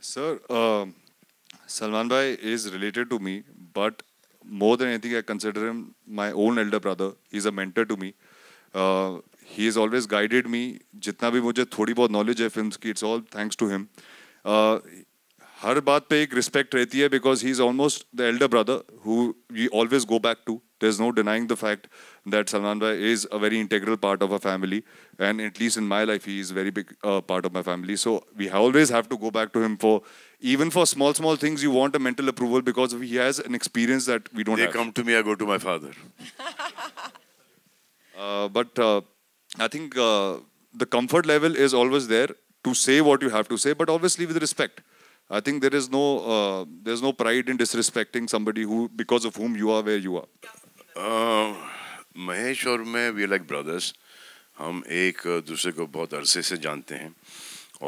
Sir, um, Salman Bhai is related to me, but more than anything, I consider him my own elder brother. He's a mentor to me. Uh, he has always guided me. जितना भी मुझे थोड़ी बहुत knowledge है film की it's all thanks to him हर बात पे एक रिस्पेक्ट रहती है because he is almost the elder brother who we always go back to There's no denying the fact that Salman Bhai is a very integral part of our family, and at least in my life, he is very big uh, part of my family. So we always have to go back to him for even for small small things. You want a mental approval because he has an experience that we don't. They have. come to me, I go to my father. uh, but uh, I think uh, the comfort level is always there to say what you have to say, but obviously with respect. I think there is no uh, there's no pride in disrespecting somebody who because of whom you are where you are. Uh, Mahesh और मैं we like brothers हम एक uh, दूसरे को बहुत अरसे से जानते हैं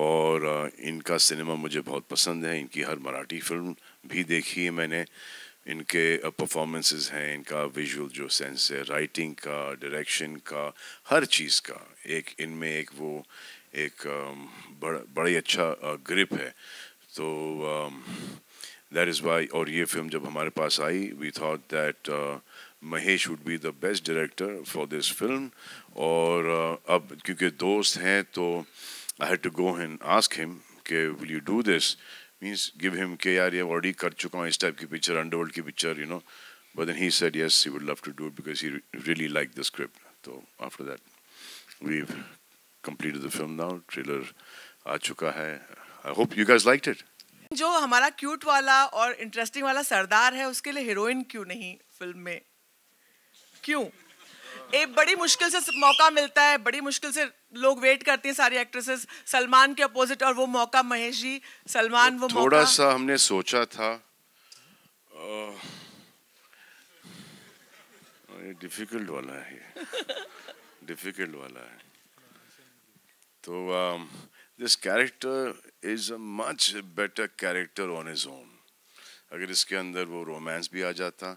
और uh, इनका सिनेमा मुझे बहुत पसंद है इनकी हर मराठी फिल्म भी देखी है मैंने इनके परफॉर्मेंसेस हैं इनका विजुअल जो सेंस है राइटिंग का डायरेक्शन का हर चीज़ का एक इनमें एक वो एक बड़ा um, बड़ा ही अच्छा ग्रिप है तो um, That is why, और ये film जब हमारे पास आई we thought that uh, Mahesh would be the best director for this film Or uh, अब क्योंकि दोस्त हैं I had to go and ask him will you do this means give him के यार ये ऑलरेडी कर चुका हूँ इस टाइप की picture picture, you know." But then he said, yes, he would love to do it because he really liked the script. So after that, we've completed the film now. Trailer aa chuka hai. I hope you guys liked it. जो हमारा cute वाला और interesting वाला सरदार है उसके लिए heroine क्यों नहीं फिल्म में क्यों एक बड़ी मुश्किल से मौका मिलता है बड़ी मुश्किल से लोग वेट करते हैं सारी एक्ट्रेसेस सलमान के अपोजिट और वो मौका महेश जी सलमान वो, वो थोड़ा मौका... सा हमने सोचा था ये डिफिकल्ट वाला है डिफिकल्ट वाला है तो this um, character is a much better character on his own अगर इसके अंदर वो रोमांस भी आ जाता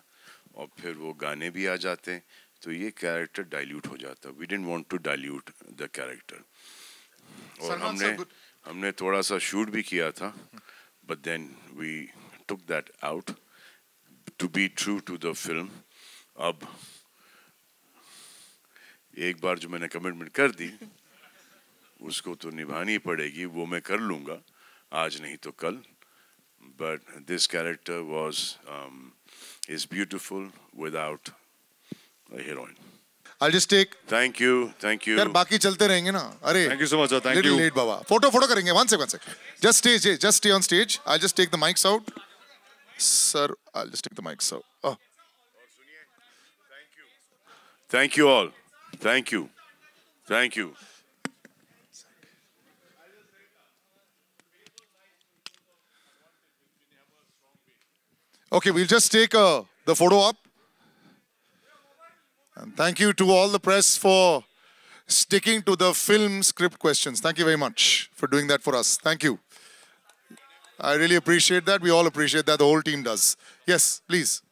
और फिर वो गाने भी आ जाते तो ये कैरेक्टर डाइल्यूट हो जाता we don't want to dilute the character और हमने हमने थोड़ा सा शूट भी किया था but then we took that out to be true to the film अब एक बार जो मैंने कमिटमेंट कर दी उसको तो निभानी पड़ेगी वो मैं कर लूँगा आज नहीं तो कल but this character was is beautiful without heroine I'll just take. Thank you, thank you. यार बाकी चलते रहेंगे ना अरे Thank you so much, sir. Thank little you. Little late, Baba. Photo, photo करेंगे. One second, one second. Just stay, just stay on stage. I'll just take the mics out. Sir, I'll just take the mics out. Oh. Thank you. Thank you all. Thank you. Thank you. Okay, we'll just take uh, the photo up. And thank you to all the press for sticking to the film script questions. Thank you very much for doing that for us. Thank you. I really appreciate that. We all appreciate that. The whole team does. Yes, please.